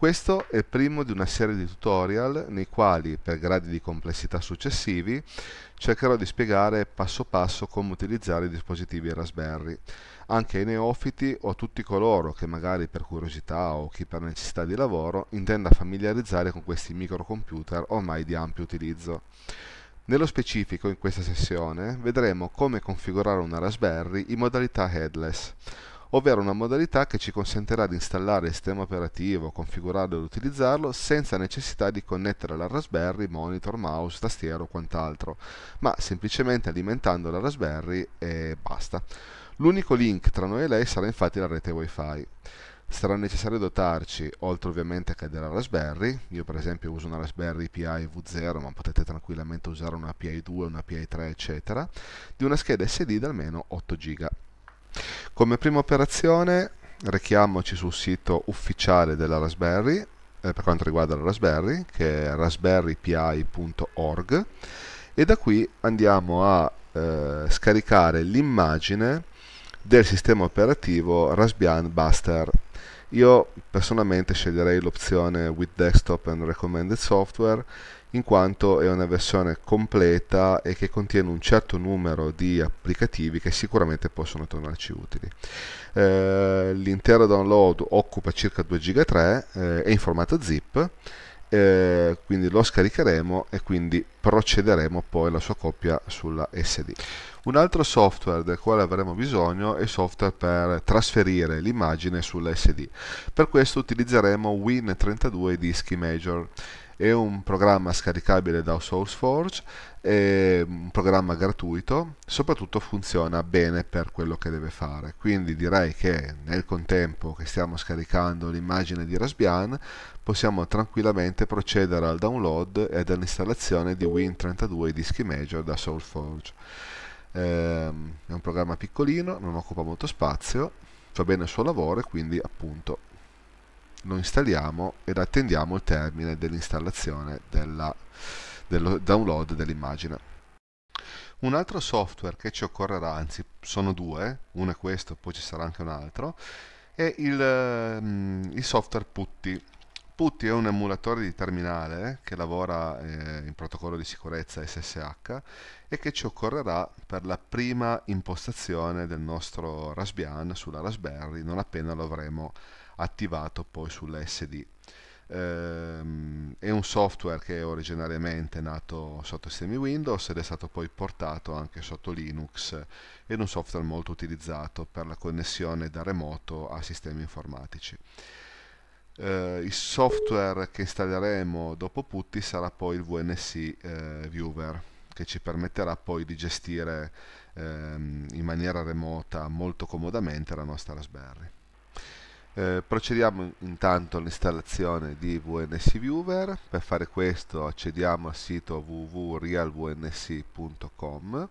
Questo è il primo di una serie di tutorial nei quali, per gradi di complessità successivi, cercherò di spiegare passo passo come utilizzare i dispositivi Raspberry, anche ai neofiti o a tutti coloro che magari per curiosità o chi per necessità di lavoro intenda familiarizzare con questi microcomputer ormai di ampio utilizzo. Nello specifico in questa sessione vedremo come configurare una Raspberry in modalità headless, ovvero una modalità che ci consentirà di installare il sistema operativo, configurarlo ed utilizzarlo senza necessità di connettere la Raspberry, monitor, mouse, tastiera o quant'altro, ma semplicemente alimentando la Raspberry e basta. L'unico link tra noi e lei sarà infatti la rete WiFi. Sarà necessario dotarci, oltre ovviamente a che della Raspberry, io per esempio uso una Raspberry PI V0, ma potete tranquillamente usare una PI2, una PI3, eccetera, di una scheda SD di almeno 8 GB. Come prima operazione rechiamoci sul sito ufficiale della Raspberry, eh, per quanto riguarda la Raspberry, che è raspberrypi.org e da qui andiamo a eh, scaricare l'immagine del sistema operativo Raspbian Buster. Io personalmente sceglierei l'opzione with desktop and recommended software in quanto è una versione completa e che contiene un certo numero di applicativi che sicuramente possono tornarci utili. Eh, l'intero download occupa circa 2 GB 3, eh, è in formato zip, eh, quindi lo scaricheremo e quindi procederemo poi alla sua copia sulla SD. Un altro software del quale avremo bisogno è il software per trasferire l'immagine sulla SD. Per questo utilizzeremo Win32 Disky Major è un programma scaricabile da SourceForge, è un programma gratuito, soprattutto funziona bene per quello che deve fare, quindi direi che nel contempo che stiamo scaricando l'immagine di Raspbian possiamo tranquillamente procedere al download ed all'installazione di Win32 dischi major da SourceForge. Ehm, è un programma piccolino, non occupa molto spazio, fa bene il suo lavoro e quindi appunto lo installiamo ed attendiamo il termine dell'installazione del download dell'immagine. Un altro software che ci occorrerà, anzi sono due, uno è questo, poi ci sarà anche un altro, è il, mm, il software Putty. Putty è un emulatore di terminale che lavora eh, in protocollo di sicurezza SSH e che ci occorrerà per la prima impostazione del nostro Raspbian sulla Raspberry non appena lo avremo attivato poi sull'SD. Ehm, è un software che è originariamente nato sotto sistemi Windows ed è stato poi portato anche sotto Linux ed è un software molto utilizzato per la connessione da remoto a sistemi informatici. Uh, il software che installeremo dopo Putty sarà poi il VNC uh, eh, Viewer che ci permetterà poi di gestire uh, in maniera remota molto comodamente la nostra Raspberry. Eh, procediamo intanto all'installazione di VNC Viewer, per fare questo accediamo al sito www.realvnc.com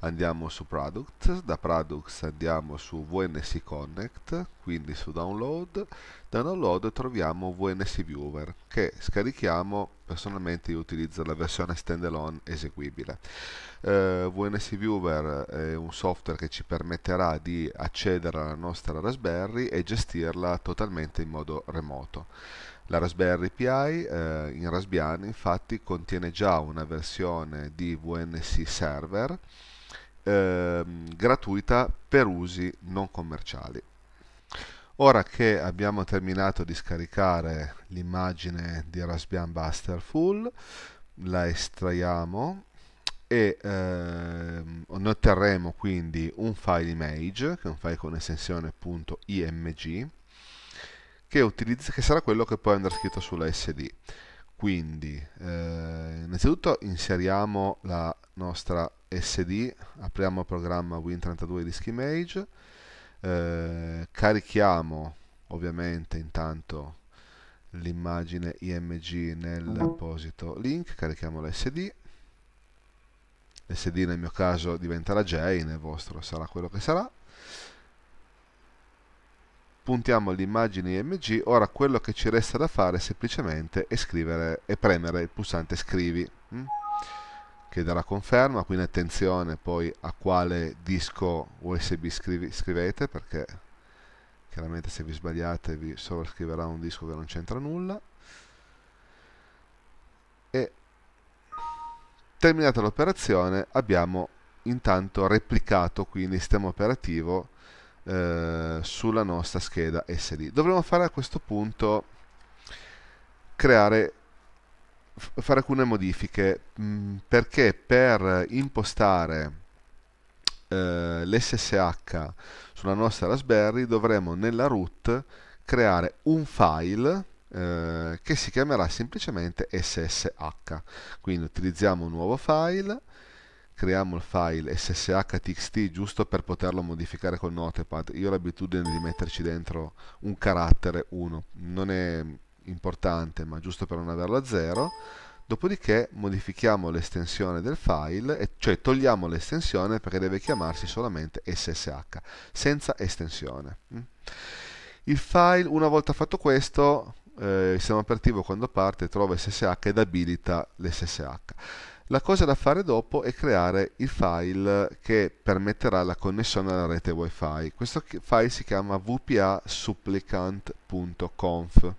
andiamo su Products, da Products andiamo su VNC Connect, quindi su Download, da Download troviamo VNC Viewer che scarichiamo, personalmente io utilizzo la versione standalone eseguibile. Eh, VNC Viewer è un software che ci permetterà di accedere alla nostra Raspberry e gestirla totalmente in modo remoto. La Raspberry Pi eh, in Raspbian infatti contiene già una versione di VNC Server Ehm, gratuita per usi non commerciali. Ora che abbiamo terminato di scaricare l'immagine di Raspbian Buster Full, la estraiamo e eh, otterremo quindi un file image, che è un file con estensione .img, che, utilizza, che sarà quello che poi andrà scritto sulla SD. Quindi, eh, innanzitutto inseriamo la nostra sd, apriamo il programma Win32 Disk Image, eh, carichiamo ovviamente intanto l'immagine img nell'apposito link, carichiamo l'sd, l'sd nel mio caso diventerà J, nel vostro sarà quello che sarà, puntiamo l'immagine img, ora quello che ci resta da fare semplicemente è scrivere e premere il pulsante scrivi. Mm? che darà conferma, quindi attenzione poi a quale disco USB scrivi, scrivete perché chiaramente se vi sbagliate vi sovrascriverà un disco che non c'entra nulla e terminata l'operazione abbiamo intanto replicato quindi il sistema operativo eh, sulla nostra scheda SD Dovremmo fare a questo punto creare fare alcune modifiche mm, perché per impostare eh, l'SSH sulla nostra Raspberry dovremo nella root creare un file eh, che si chiamerà semplicemente SSH quindi utilizziamo un nuovo file creiamo il file ssh.txt giusto per poterlo modificare con notepad io ho l'abitudine di metterci dentro un carattere 1 non è importante, ma giusto per non averla a zero. Dopodiché modifichiamo l'estensione del file, cioè togliamo l'estensione perché deve chiamarsi solamente ssh, senza estensione. Mm. Il file, una volta fatto questo, eh, il sistema operativo quando parte trova ssh ed abilita l'ssh. La cosa da fare dopo è creare il file che permetterà la connessione alla rete wifi. Questo file si chiama vpa supplicant.conf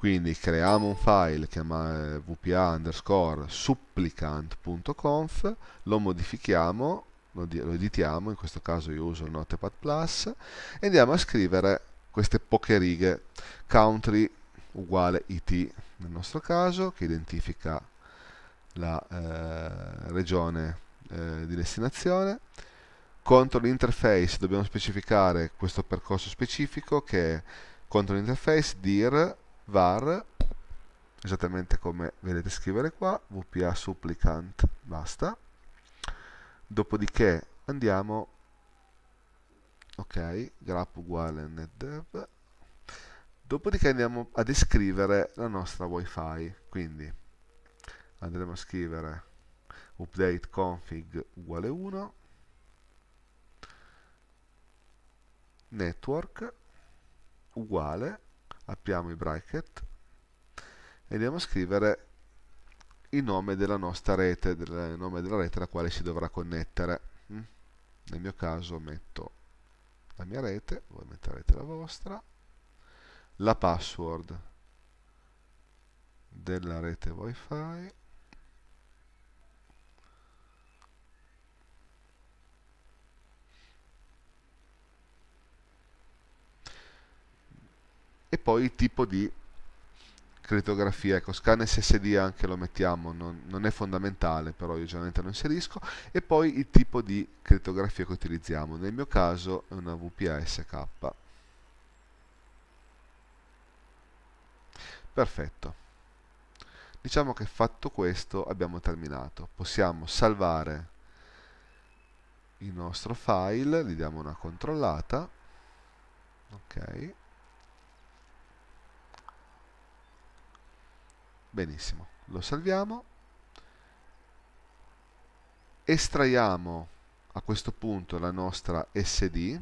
quindi creiamo un file che chiama eh, vpa underscore supplicant.conf lo modifichiamo lo, lo editiamo in questo caso io uso il notepad plus e andiamo a scrivere queste poche righe country uguale it nel nostro caso che identifica la eh, regione eh, di destinazione contro l'interface dobbiamo specificare questo percorso specifico che è contro l'interface dir var esattamente come vedete scrivere qua vpa supplicant basta dopodiché andiamo ok grap uguale netdev dopodiché andiamo a descrivere la nostra wifi quindi andremo a scrivere update config uguale 1 network uguale apriamo i bracket e andiamo a scrivere il nome della nostra rete, del nome della rete alla quale si dovrà connettere. Mm? Nel mio caso metto la mia rete, voi metterete la vostra, la password della rete wifi e poi il tipo di crittografia, ecco, scan SSD anche lo mettiamo, non, non, è fondamentale, però io generalmente lo inserisco, e poi il tipo di crittografia che utilizziamo, nel mio caso è una VPSK. Perfetto. Diciamo che fatto questo abbiamo terminato, possiamo salvare il nostro file, gli diamo una controllata, ok, Benissimo, lo salviamo. Estraiamo a questo punto la nostra SD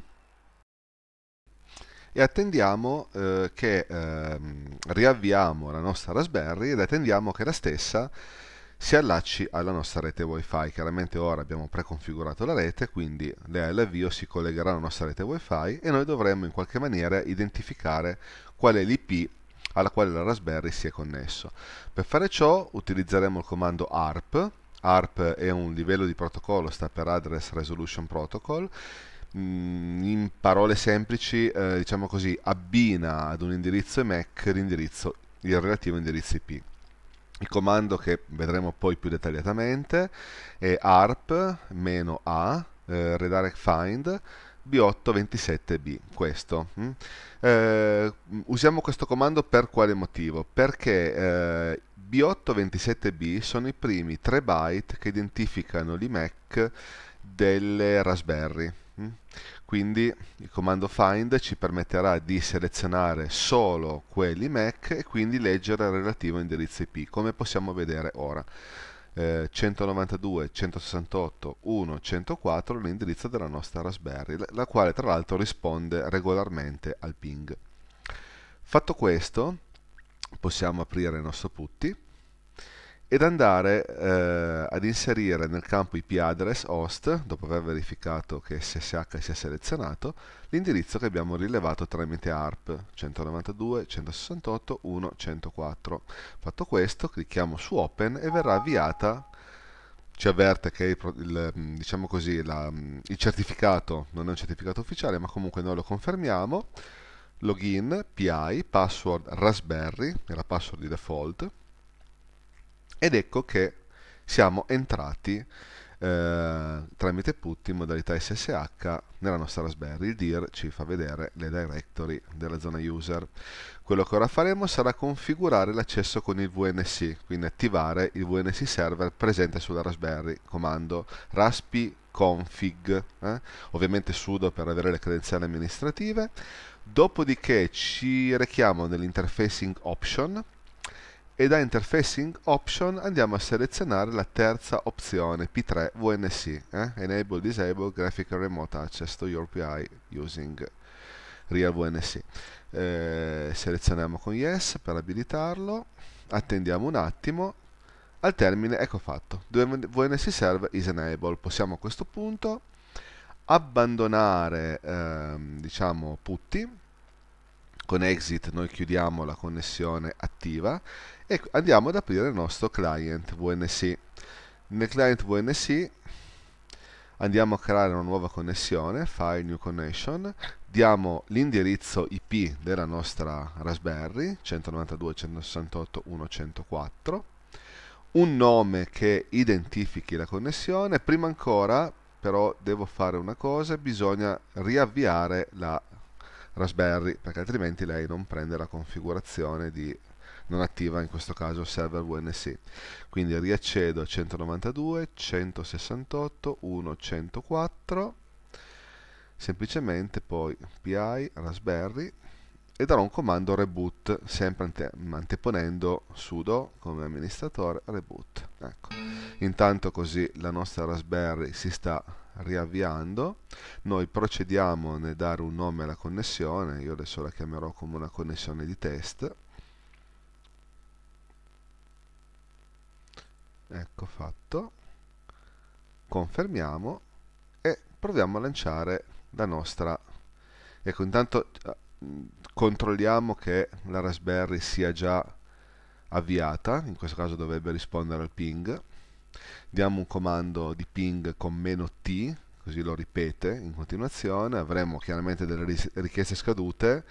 e attendiamo eh, che eh, riavviamo la nostra Raspberry ed attendiamo che la stessa si allacci alla nostra rete wifi chiaramente ora abbiamo preconfigurato la rete quindi l'avvio si collegherà alla nostra rete wifi e noi dovremo in qualche maniera identificare qual è l'IP alla quale la Raspberry si è connesso. Per fare ciò utilizzeremo il comando ARP, ARP è un livello di protocollo, sta per Address Resolution Protocol, mm, in parole semplici eh, diciamo così abbina ad un indirizzo MAC l'indirizzo, il relativo indirizzo IP. Il comando che vedremo poi più dettagliatamente è arp-a eh, redirect find B827B, questo. Mm? Eh, usiamo questo comando per quale motivo? Perché eh, B827B sono i primi 3 byte che identificano l'IMAC delle Raspberry. Mm? Quindi il comando find ci permetterà di selezionare solo quelli Mac e quindi leggere il relativo indirizzo IP, come possiamo vedere ora eh, 192, 168, 1, 104 l'indirizzo della nostra Raspberry, la quale tra l'altro risponde regolarmente al ping. Fatto questo, possiamo aprire il nostro putty ed andare eh, ad inserire nel campo IP address host, dopo aver verificato che SSH sia selezionato, l'indirizzo che abbiamo rilevato tramite ARP 192.168.1.104. Fatto questo, clicchiamo su Open e verrà avviata ci avverte che il, il, diciamo così, la, il certificato non è un certificato ufficiale, ma comunque noi lo confermiamo. Login, PI, password Raspberry, è la password di default, ed ecco che siamo entrati eh, tramite put in modalità SSH nella nostra Raspberry. Il DIR ci fa vedere le directory della zona user. Quello che ora faremo sarà configurare l'accesso con il VNC, quindi attivare il VNC server presente sulla Raspberry, comando raspi config, eh? ovviamente sudo per avere le credenziali amministrative. Dopodiché ci rechiamo nell'interfacing option e da Interfacing Option andiamo a selezionare la terza opzione, P3 VNC, eh? Enable Disable Graphical Remote Access to Your PI using Real VNC. Eh, selezioniamo con Yes per abilitarlo, attendiamo un attimo, al termine ecco fatto, VNC Serve is Enable, possiamo a questo punto abbandonare ehm, diciamo Putti, con exit noi chiudiamo la connessione attiva e ecco, andiamo ad aprire il nostro client VNC. Nel client VNC andiamo a creare una nuova connessione, file new connection, diamo l'indirizzo IP della nostra Raspberry 192.168.1.104, un nome che identifichi la connessione, prima ancora però devo fare una cosa, bisogna riavviare la Raspberry perché altrimenti lei non prende la configurazione di non attiva in questo caso server VNC. Quindi riaccedo a 192, 168, 104, semplicemente poi PI, Raspberry e darò un comando reboot, sempre ante anteponendo sudo come amministratore reboot. Ecco. Intanto così la nostra Raspberry si sta riavviando, noi procediamo nel dare un nome alla connessione, io adesso la chiamerò come una connessione di test, ecco fatto confermiamo e proviamo a lanciare la nostra ecco intanto eh, controlliamo che la Raspberry sia già avviata in questo caso dovrebbe rispondere al ping diamo un comando di ping con meno t così lo ripete in continuazione avremo chiaramente delle richieste scadute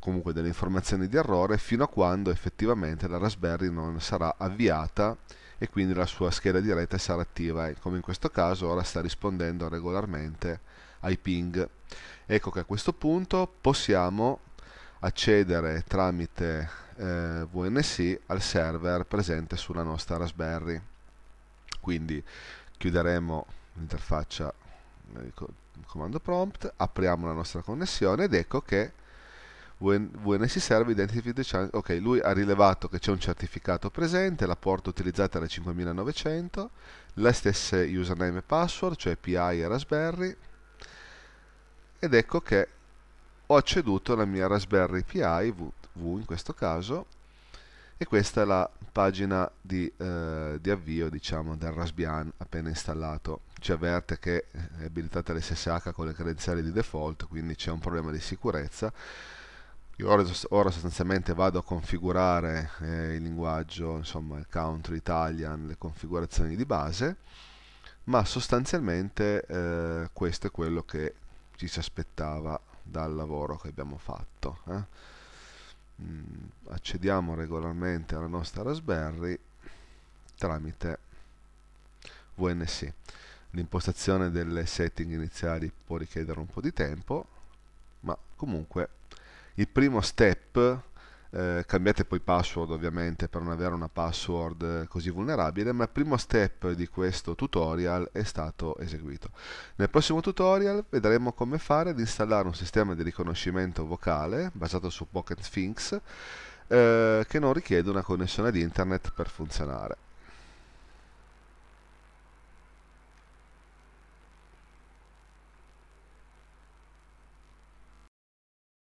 comunque delle informazioni di errore fino a quando effettivamente la Raspberry non sarà avviata e quindi la sua scheda di rete sarà attiva e come in questo caso ora sta rispondendo regolarmente ai ping. Ecco che a questo punto possiamo accedere tramite eh, VNC al server presente sulla nostra Raspberry. Quindi chiuderemo l'interfaccia eh, comando prompt, apriamo la nostra connessione ed ecco che when, when serve identify the chance ok lui ha rilevato che c'è un certificato presente la porta utilizzata era 5900 la stessa username e password cioè PI e Raspberry ed ecco che ho acceduto alla mia Raspberry PI v, v in questo caso e questa è la pagina di, eh, di avvio diciamo, del Raspbian appena installato ci avverte che è abilitata l'SSH con le credenziali di default quindi c'è un problema di sicurezza io ora, ora sostanzialmente vado a configurare eh, il linguaggio, insomma il country italian, le configurazioni di base, ma sostanzialmente eh, questo è quello che ci si aspettava dal lavoro che abbiamo fatto. Eh. Mm, accediamo regolarmente alla nostra Raspberry tramite VNC. L'impostazione delle setting iniziali può richiedere un po' di tempo, ma comunque il primo step, eh, cambiate poi password ovviamente per non avere una password eh, così vulnerabile, ma il primo step di questo tutorial è stato eseguito. Nel prossimo tutorial vedremo come fare ad installare un sistema di riconoscimento vocale basato su Pocket Sphinx eh, che non richiede una connessione ad internet per funzionare.